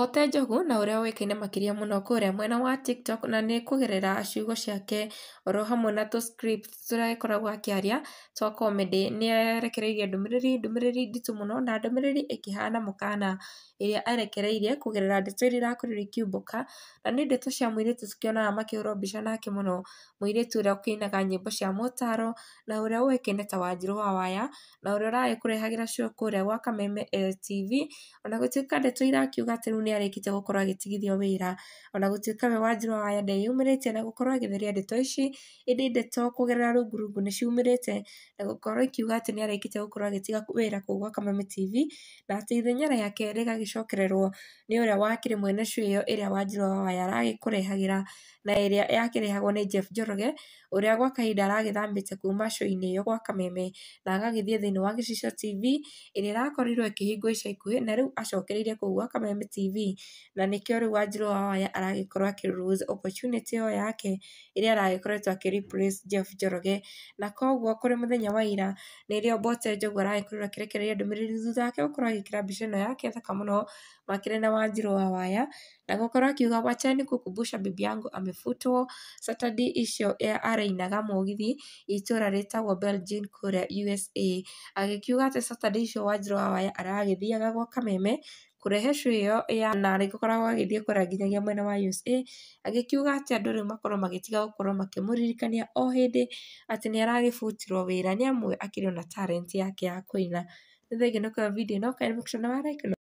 Ote Njogu na ũrĩa ũĩkaine makĩria mũno kũrĩa mwena wa TikTok na nĩ kũgerera ciugo ciake oro hamwe na tũ-scripts tũrĩa akoragwo akĩaria twa comedy nĩarekereirie ndũmĩrĩri ndũmĩrĩri nditũ mũno na ndũmĩrĩri ĩkĩhana mũkana ĩrĩa arekereirie kũgerera ndeto iria irakorirwo ikiumbũka na nĩ ndeto cia mũirĩtu tũkĩonaga makĩhũrwo mbica nake mũno mũirĩtu ũrĩa ũkĩinaga nyĩmbo cia mũtaarwo na ũrĩa ũĩkaine ta Wanjirũ wa Waya na ũrĩa ũragĩkũrehagĩra show kũrĩa gwa Kameme LTV ona gũtuĩka ndeto irakiuga atĩ rĩu nĩarĩkĩtie gukorwa agĩtigithio wira ona gũtuĩka we waya Wahaya ndeyumĩrĩtie na gũkorwo agĩtheria ndeto ici ĩndĩ ndeto kũgerera rungu-rungu nĩciumĩrĩte na gũkorwo ikiuga atĩ nĩarĩkĩtie gũkorwo agĩtiga wĩra kũu gwa Kameme TV na atĩ ithenya rĩake rĩgagĩcokererwo nĩ ũrĩa wakĩrĩ mwene show ĩyo ĩrĩa Wanjirũ Wahaya aragĩkũrehagĩra na ĩrĩa yakĩrehagwo nĩ Jeff joroge Njoroge ũrĩa gwa kahinda aragĩthamĩte kuma show-inĩ yo gwa Kameme na agagĩthiĩ thĩiniĩ wa Gĩcicio TV ĩrĩa ĩrakorirwo ĩkĩhingwo ica ikuhĩ na rĩu acokereirie kũu gwa Kameme TV TV na nĩkĩo rĩu Wanjiru wa Waya aragĩkorwo akĩ lose opportunity ĩyo yake ĩrĩa aragĩkoretwo akĩ replace Jeff Njoroge na koguo kũrĩ muthenya wa ira nĩrĩo Mbote Njogu aragĩkorirwo akĩrekereria ndũmĩrĩri thutha wake gũkorwo agĩkĩra mbica ĩno yake thaka mũno makĩria na Wanjiru wa Waya na gũkorwo akiuga wacheni kukumbusha bibi yangu amefutwo Saturday icio e arainaga mũgithi itũra rĩtagwo Belgian kũrĩa USA agĩkiuga atĩ Saturday icio Wanjiru wa Waya aragĩthiaga gwa Kameme kũrehe cui ĩyo ya na gũkoragwo agĩthiĩ kũra nginyagia mwena wa USA agĩkiuga atĩ andũ rĩu makorwo magĩtiga gũkorwo makĩmũririkania o hĩndĩ atĩ nĩ aragĩbutirwo wĩra nĩ amu akĩrĩ na talent yake ya kũina. Nĩ thengiũ nĩ kuoya video ĩno kana make sure nĩ wa like.